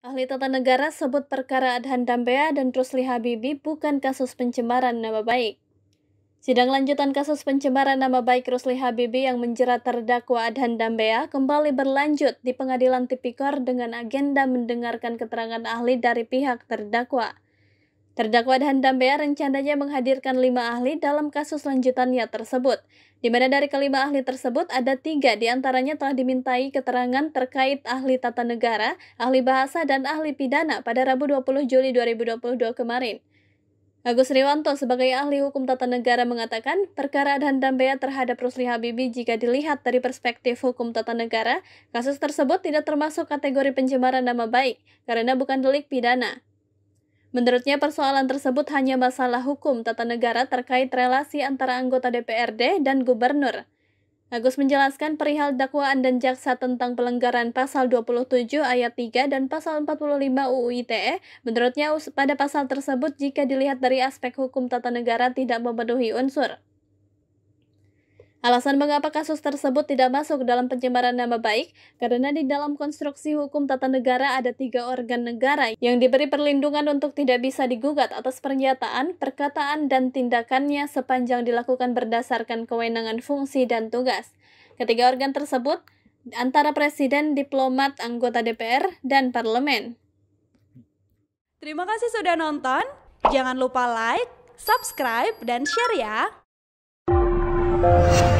Ahli tata negara sebut perkara Adhan Dambea dan Rusli Habibi bukan kasus pencemaran nama baik. Sidang lanjutan kasus pencemaran nama baik Rusli Habibi yang menjerat terdakwa Adhan Dambea kembali berlanjut di pengadilan tipikor dengan agenda mendengarkan keterangan ahli dari pihak terdakwa. Terdakwa Dambea rencananya menghadirkan lima ahli dalam kasus lanjutannya tersebut, di mana dari kelima ahli tersebut ada tiga diantaranya telah dimintai keterangan terkait ahli tata negara, ahli bahasa, dan ahli pidana pada Rabu 20 Juli 2022 kemarin. Agus Riwanto sebagai ahli hukum tata negara mengatakan perkara Dambea terhadap Rusli Habibi jika dilihat dari perspektif hukum tata negara, kasus tersebut tidak termasuk kategori pencemaran nama baik karena bukan delik pidana. Menurutnya persoalan tersebut hanya masalah hukum tata negara terkait relasi antara anggota DPRD dan gubernur. Agus menjelaskan perihal dakwaan dan jaksa tentang pelanggaran pasal 27 ayat 3 dan pasal 45 UU ITE. Menurutnya pada pasal tersebut jika dilihat dari aspek hukum tata negara tidak memenuhi unsur. Alasan mengapa kasus tersebut tidak masuk dalam pencemaran nama baik karena di dalam konstruksi hukum tata negara ada tiga organ negara yang diberi perlindungan untuk tidak bisa digugat atas pernyataan, perkataan, dan tindakannya sepanjang dilakukan berdasarkan kewenangan fungsi dan tugas. Ketiga organ tersebut antara presiden, diplomat, anggota DPR, dan parlemen. Terima kasih sudah nonton. Jangan lupa like, subscribe, dan share ya. Thank you.